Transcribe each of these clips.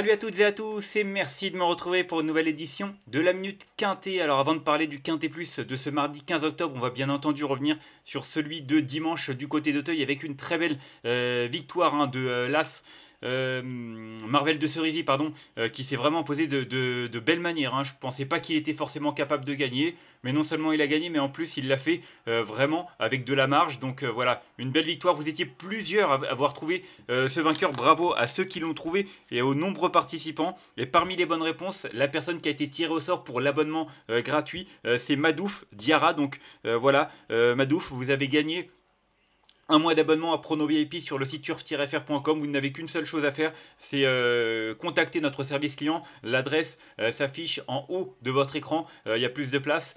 Salut à toutes et à tous et merci de me retrouver pour une nouvelle édition de la Minute Quintée. Alors avant de parler du Quintet Plus de ce mardi 15 octobre, on va bien entendu revenir sur celui de dimanche du côté d'Auteuil avec une très belle euh, victoire hein, de euh, l'As euh, Marvel de Cerisy pardon, euh, qui s'est vraiment posé de, de, belle manière. Hein. Je pensais pas qu'il était forcément capable de gagner, mais non seulement il a gagné, mais en plus il l'a fait euh, vraiment avec de la marge. Donc voilà, une belle victoire. Vous étiez plusieurs à avoir trouvé ce vainqueur. Bravo à ceux qui l'ont trouvé et aux nombreux participants. Et parmi les bonnes réponses, la personne qui a été tirée au sort pour l'abonnement gratuit, c'est Madouf Diara. Donc voilà, Madouf, vous avez gagné un mois d'abonnement à Prono sur le site turf-fr.com. Vous n'avez qu'une seule chose à faire, c'est euh, contacter notre service client. L'adresse euh, s'affiche en haut de votre écran. Euh, il y a plus de place.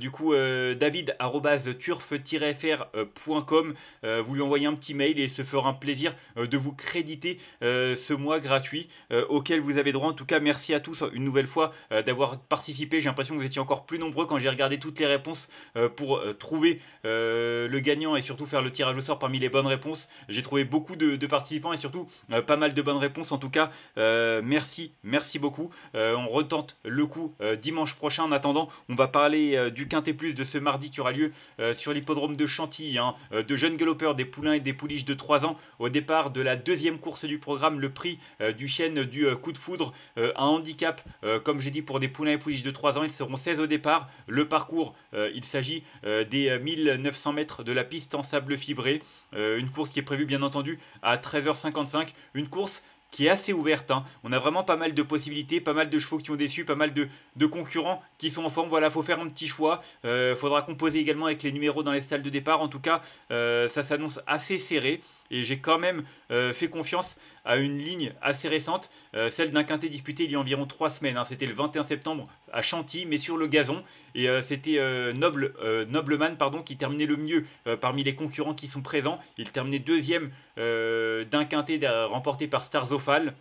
du coup, david-turf-fr.com. vous lui envoyez un petit mail et il se fera un plaisir de vous créditer ce mois gratuit auquel vous avez droit. En tout cas, merci à tous une nouvelle fois d'avoir participé. J'ai l'impression que vous étiez encore plus nombreux quand j'ai regardé toutes les réponses pour trouver le gagnant et surtout faire le tirage au sort parmi les bonnes réponses. J'ai trouvé beaucoup de, participants et surtout euh, pas mal de bonnes réponses. En tout cas, euh, merci, merci beaucoup. Euh, on retente le coup dimanche prochain. En attendant, on va parler du Quintet Plus de ce mardi qui aura lieu sur l'hippodrome de Chantilly. Hein. de jeunes galopeurs, des poulains et des pouliches de 3 ans au départ de la deuxième course du programme, le prix du chêne du coup de foudre. un handicap, comme j'ai dit, pour des poulains et pouliches de 3 ans. Ils seront 16 au départ. Le parcours, il s'agit des 1900 mètres de la piste en sable fibré. Euh, une course qui est prévue bien entendu à 13h55. Une course qui est assez ouverte. Hein. On a vraiment pas mal de possibilités, pas mal de chevaux qui ont déçu, pas mal de, concurrents qui sont en forme. Voilà, faut faire un petit choix. Il euh, faudra composer également avec les numéros dans les salles de départ. En tout cas, euh, ça s'annonce assez serré. Et j'ai quand même euh, fait confiance à une ligne assez récente, euh, celle d'un quintet disputé il y a environ trois semaines. Hein. C'était le 21 septembre à Chantilly, mais sur le gazon. Et euh, c'était Noble, Nobleman pardon, qui terminait le mieux parmi les concurrents qui sont présents. Il terminait deuxième d'un quintet remporté par Starzofal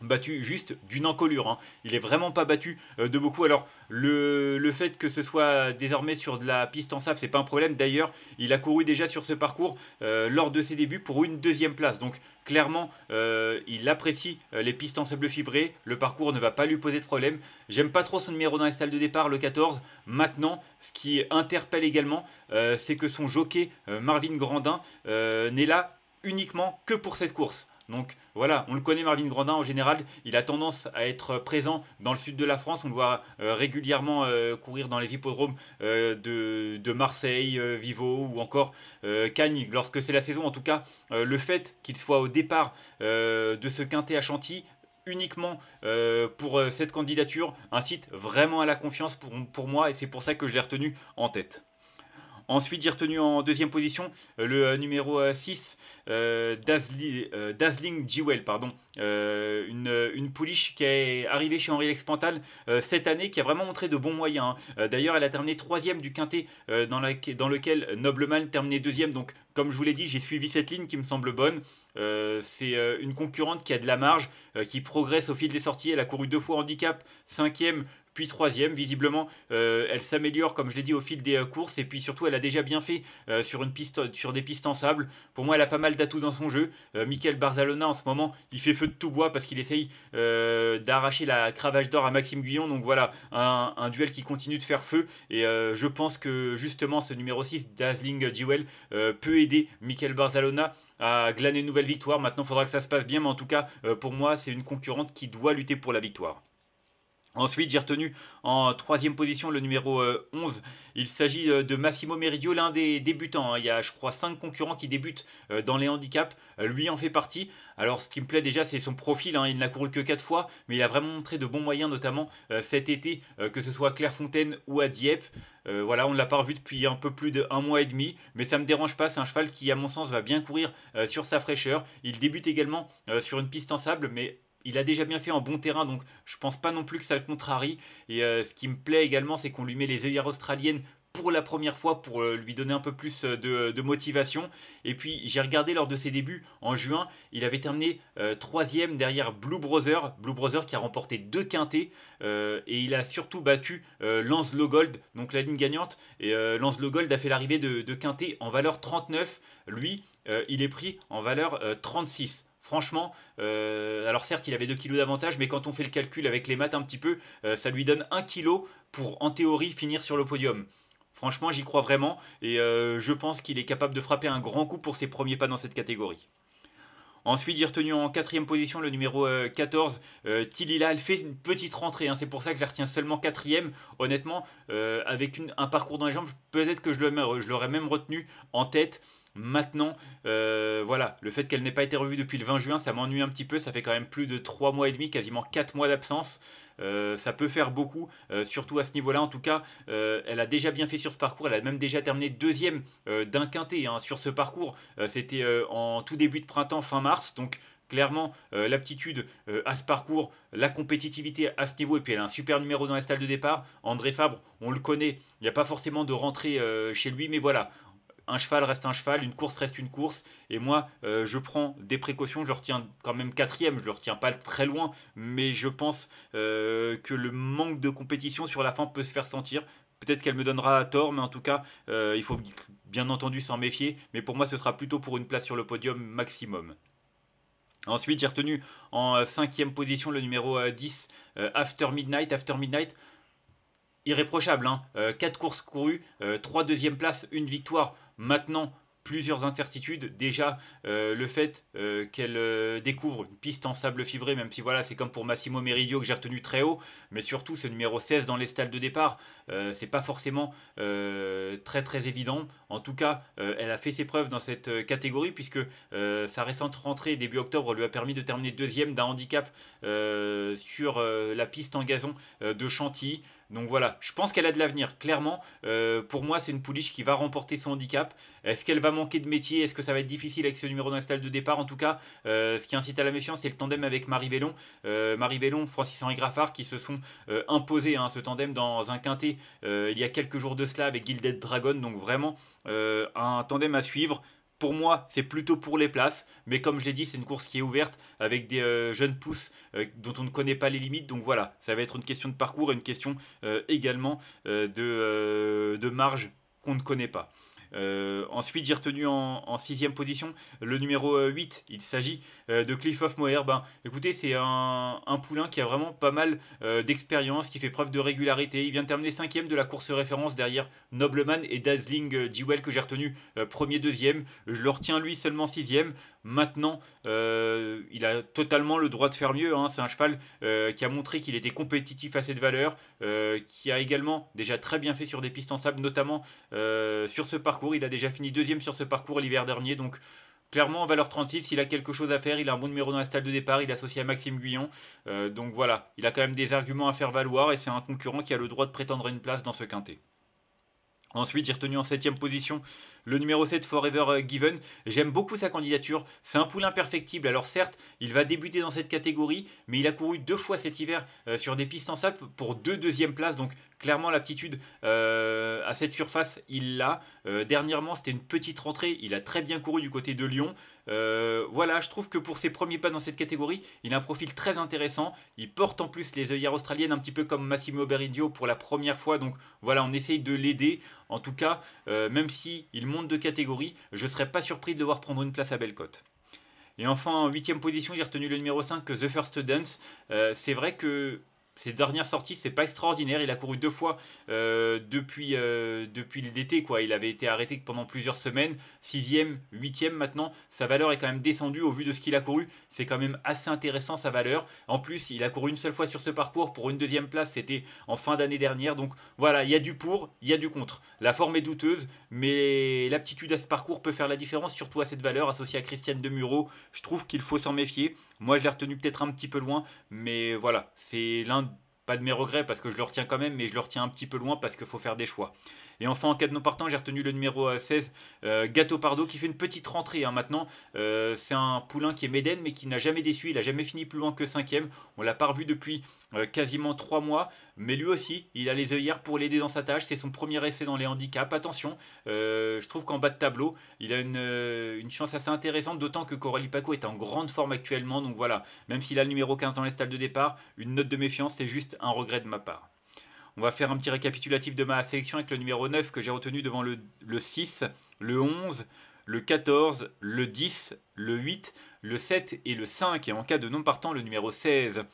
battu juste d'une encolure. Hein. Il est vraiment pas battu euh, de beaucoup. Alors le, fait que ce soit désormais sur de la piste en sable, c'est pas un problème. D'ailleurs, il a couru déjà sur ce parcours euh, lors de ses débuts pour une deuxième place. Donc clairement, euh, il apprécie les pistes en sable fibré. Le parcours ne va pas lui poser de problème. J'aime pas trop son numéro dans les salles de départ, le 14. Maintenant, ce qui interpelle également, c'est que son jockey Marvin Grandin n'est là uniquement que pour cette course. Donc voilà, on le connaît Marvin Grandin en général, il a tendance à être présent dans le sud de la France, on le voit euh, régulièrement euh, courir dans les hippodromes euh, de, Marseille, Vivo ou encore Cagnes, lorsque c'est la saison en tout cas, le fait qu'il soit au départ de ce quintet à Chantilly uniquement pour cette candidature, incite vraiment à la confiance pour, pour moi et c'est pour ça que je l'ai retenu en tête. Ensuite, j'ai retenu en deuxième position euh, le euh, numéro 6, euh, Dazzling, Jewel, pardon, une, une pouliche qui est arrivée chez Henri Lexpental cette année, qui a vraiment montré de bons moyens. Hein. D'ailleurs, elle a terminé troisième du quintet dans, lequel Nobleman terminait deuxième. Donc, comme je vous l'ai dit, j'ai suivi cette ligne qui me semble bonne. c'est une concurrente qui a de la marge, qui progresse au fil des sorties. Elle a couru deux fois handicap, cinquième, puis troisième. Visiblement, euh, elle s'améliore, comme je l'ai dit, au fil des euh, courses. Et puis surtout, elle a déjà bien fait euh, sur, une piste, sur des pistes en sable. Pour moi, elle a pas mal d'atouts dans son jeu. Michael Barzalona, en ce moment, il fait feu de tout bois parce qu'il essaye d'arracher la cravache d'or à Maxime Guyon. Donc voilà, un, duel qui continue de faire feu. Et je pense que justement, ce numéro 6, Dazzling Jewel, peut aider Michael Barzalona à glaner une nouvelle victoire. Maintenant, il faudra que ça se passe bien. Mais en tout cas, pour moi, c'est une concurrente qui doit lutter pour la victoire. Ensuite, j'ai retenu en troisième position le numéro 11. Euh, il s'agit euh, de Massimo Meridio, l'un des débutants. Hein. Il y a, je crois, cinq concurrents qui débutent euh, dans les handicaps. Lui en fait partie. Alors, ce qui me plaît déjà, c'est son profil. Hein. Il n'a couru que quatre fois, mais il a vraiment montré de bons moyens, notamment cet été, que ce soit à Clairefontaine ou à Dieppe. voilà, on ne l'a pas revu depuis un peu plus d'un mois et demi, mais ça ne me dérange pas. C'est un cheval qui, à mon sens, va bien courir sur sa fraîcheur. Il débute également sur une piste en sable, mais il a déjà bien fait en bon terrain, donc je pense pas non plus que ça le contrarie. Et euh, ce qui me plaît également, c'est qu'on lui met les œillères australiennes pour la première fois pour euh, lui donner un peu plus euh, de, motivation. Et puis j'ai regardé lors de ses débuts en juin, il avait terminé troisième derrière Blue Brother, Blue Brother qui a remporté deux quintés et il a surtout battu Lance Logold, donc la ligne gagnante. Et Lance Logold a fait l'arrivée de, de en valeur 39, lui il est pris en valeur 36. Franchement, euh, alors certes, il avait 2 kilos d'avantage, mais quand on fait le calcul avec les maths un petit peu, euh, ça lui donne 1 kilo pour, en théorie, finir sur le podium. Franchement, j'y crois vraiment, et euh, je pense qu'il est capable de frapper un grand coup pour ses premiers pas dans cette catégorie. Ensuite, j'ai retenu en quatrième position le numéro 14, Tilila. Elle fait une petite rentrée, hein. c'est pour ça que je la retiens seulement quatrième. Honnêtement, avec un parcours dans les jambes, peut-être que je l'aurais même retenu en tête maintenant. Euh, voilà, le fait qu'elle n'ait pas été revue depuis le 20 juin, ça m'ennuie un petit peu. Ça fait quand même plus de 3 mois et demi, quasiment 4 mois d'absence. Euh, ça peut faire beaucoup, euh, surtout à ce niveau-là. En tout cas, elle a déjà bien fait sur ce parcours. Elle a même déjà terminé deuxième d'un quintet hein, sur ce parcours. C'était en tout début de printemps, fin mars. Donc, clairement l'aptitude à ce parcours, la compétitivité à ce niveau, et puis elle a un super numéro dans la salle de départ. André Fabre, on le connaît, il n'y a pas forcément de rentrée chez lui, mais voilà, un cheval reste un cheval, une course reste une course. Et moi, euh, je prends des précautions, je retiens quand même quatrième, je le retiens pas très loin, mais je pense euh, que le manque de compétition sur la fin peut se faire sentir. Peut-être qu'elle me donnera tort, mais en tout cas, euh, il faut bien entendu s'en méfier. Mais pour moi, ce sera plutôt pour une place sur le podium maximum. Ensuite, j'ai retenu en cinquième position le numéro 10, After Midnight. After Midnight, irréprochable. Hein. courses courues, trois deuxième deuxièmes places, une victoire. Maintenant, plusieurs incertitudes. Déjà, euh, le fait euh, qu'elle euh, découvre une piste en sable fibré, même si voilà, c'est comme pour Massimo Meridio que j'ai retenu très haut, mais surtout ce numéro 16 dans les stalles de départ, c'est pas forcément très très évident. En tout cas, elle a fait ses preuves dans cette catégorie, puisque sa récente rentrée début octobre lui a permis de terminer deuxième d'un handicap sur la piste en gazon de Chantilly. Donc voilà, je pense qu'elle a de l'avenir, clairement. Euh, pour moi, c'est une pouliche qui va remporter son handicap. Est-ce qu'elle va manquer de métier Est-ce que ça va être difficile avec ce numéro d'install de départ En tout cas, euh, ce qui incite à la méfiance, c'est le tandem avec Marie Vélon. Euh, Marie Vélon, Francis-Henri Graffard qui se sont imposés hein, ce tandem dans un quintet il y a quelques jours de cela avec Gilded Dragon. Donc vraiment, un tandem à suivre. Pour moi, c'est plutôt pour les places, mais comme je l'ai dit, c'est une course qui est ouverte avec des euh, jeunes pousses euh, dont on ne connaît pas les limites. Donc voilà, ça va être une question de parcours et une question euh, également de marge qu'on ne connaît pas. Euh, ensuite, j'ai retenu en, sixième position le numéro 8. Euh, Il s'agit euh, de Cliff of Moher. Ben, écoutez, c'est un, poulain qui a vraiment pas mal d'expérience, qui fait preuve de régularité. Il vient de terminer cinquième de la course référence derrière Nobleman et Dazzling Jewel que j'ai retenu premier, deuxième. Je le retiens lui seulement sixième maintenant. Euh, il a totalement le droit de faire mieux. Hein. C'est un cheval euh, qui a montré qu'il était compétitif à cette valeur, euh, qui a également déjà très bien fait sur des pistes en sable, notamment sur ce parcours. Il a déjà fini deuxième sur ce parcours l'hiver dernier. Donc, clairement, en valeur 36, il a quelque chose à faire. Il a un bon numéro dans la stade de départ. Il est associé à Maxime Guyon. donc voilà, il a quand même des arguments à faire valoir et c'est un concurrent qui a le droit de prétendre une place dans ce quintet. Ensuite, j'ai retenu en 7 position le numéro 7 Forever Given. J'aime beaucoup sa candidature. C'est un poulain perfectible. Alors certes, il va débuter dans cette catégorie, mais il a couru deux fois cet hiver euh, sur des pistes en sable pour deux deuxièmes places. Donc clairement, l'aptitude euh, à cette surface, il l'a. Euh, dernièrement, c'était une petite rentrée. Il a très bien couru du côté de Lyon. Euh, voilà, je trouve que pour ses premiers pas dans cette catégorie, il a un profil très intéressant. Il porte en plus les œillères australiennes, un petit peu comme Massimo Beridio pour la première fois. Donc voilà, on essaye de l'aider. En tout cas, euh, même si il monte de catégorie, je ne serais pas surpris de devoir voir prendre une place à Bellecote. Et enfin, en huitième position, j'ai retenu le numéro 5, The First Dance. Euh, c'est vrai que ses dernières sorties, c'est pas extraordinaire. Il a couru deux fois euh, depuis, le euh, depuis l'été. Quoi. Il avait été arrêté pendant plusieurs semaines. Sixième, huitième maintenant. Sa valeur est quand même descendue au vu de ce qu'il a couru. C'est quand même assez intéressant sa valeur. En plus, il a couru une seule fois sur ce parcours pour une deuxième place. C'était en fin d'année dernière. Donc voilà, il y a du pour, il y a du contre. La forme est douteuse, mais l'aptitude à ce parcours peut faire la différence, surtout à cette valeur associée à Christiane Demuro. Je trouve qu'il faut s'en méfier. Moi, je l'ai retenu peut-être un petit peu loin, mais voilà, c'est l'un pas de mes regrets parce que je le retiens quand même, mais je le retiens un petit peu loin parce qu'il faut faire des choix. Et enfin, en cas de non partant, j'ai retenu le numéro 16, euh, Gâteau Pardo, qui fait une petite rentrée hein, maintenant. Euh, c'est un poulain qui est Méden, mais qui n'a jamais déçu. Il n'a jamais fini plus loin que 5ème. On l'a pas revu depuis euh, quasiment 3 mois. Mais lui aussi, il a les œillères pour l'aider dans sa tâche. C'est son premier essai dans les handicaps. Attention, euh, je trouve qu'en bas de tableau, il a euh, une, chance assez intéressante, d'autant que Coralie Paco est en grande forme actuellement. Donc voilà, même s'il a le numéro 15 dans les stalles de départ, une note de méfiance, c'est juste un regret de ma part. On va faire un petit récapitulatif de ma sélection avec le numéro 9 que j'ai retenu devant le, le 6, le 11, le 14, le 10, le 8, le 7 et le 5, et en cas de non partant, le numéro 16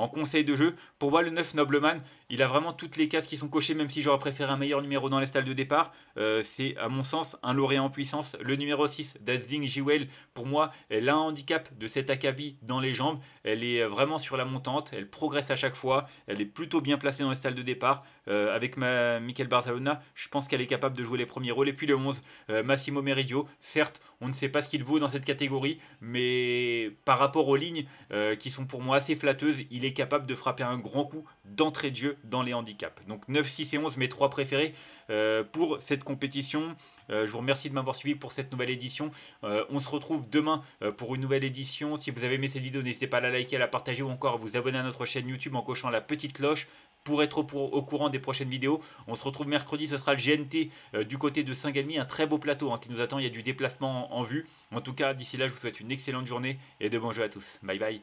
en conseil de jeu. Pour moi, le 9 Nobleman, il a vraiment toutes les cases qui sont cochées, même si j'aurais préféré un meilleur numéro dans les stalles de départ. Euh, c'est, à mon sens, un lauréat en puissance. Le numéro 6, Dazzling Jewel, pour moi, elle a un handicap de cet akabi dans les jambes. Elle est vraiment sur la montante, elle progresse à chaque fois, elle est plutôt bien placée dans les stalles de départ. Euh, avec ma, Michael Barzalona, je pense qu'elle est capable de jouer les premiers rôles. Et puis le 11, euh, Massimo Meridio. Certes, on ne sait pas ce qu'il vaut dans cette catégorie, mais par rapport aux lignes qui sont pour moi assez flatteuses, il est capable de frapper un grand coup d'entrée de jeu dans les handicaps. Donc 9, 6 et 11, mes trois préférés euh, pour cette compétition. Euh, je vous remercie de m'avoir suivi pour cette nouvelle édition. Euh, on se retrouve demain pour une nouvelle édition. Si vous avez aimé cette vidéo, n'hésitez pas à la liker, à la partager ou encore à vous abonner à notre chaîne YouTube en cochant la petite cloche pour être au, courant des prochaines vidéos. On se retrouve mercredi, ce sera le GNT du côté de Saint-Galmier, un très beau plateau hein, qui nous attend, il y a du déplacement en, en vue. En tout cas, d'ici là, je vous souhaite une excellente journée et de bons jeux à tous. Bye bye.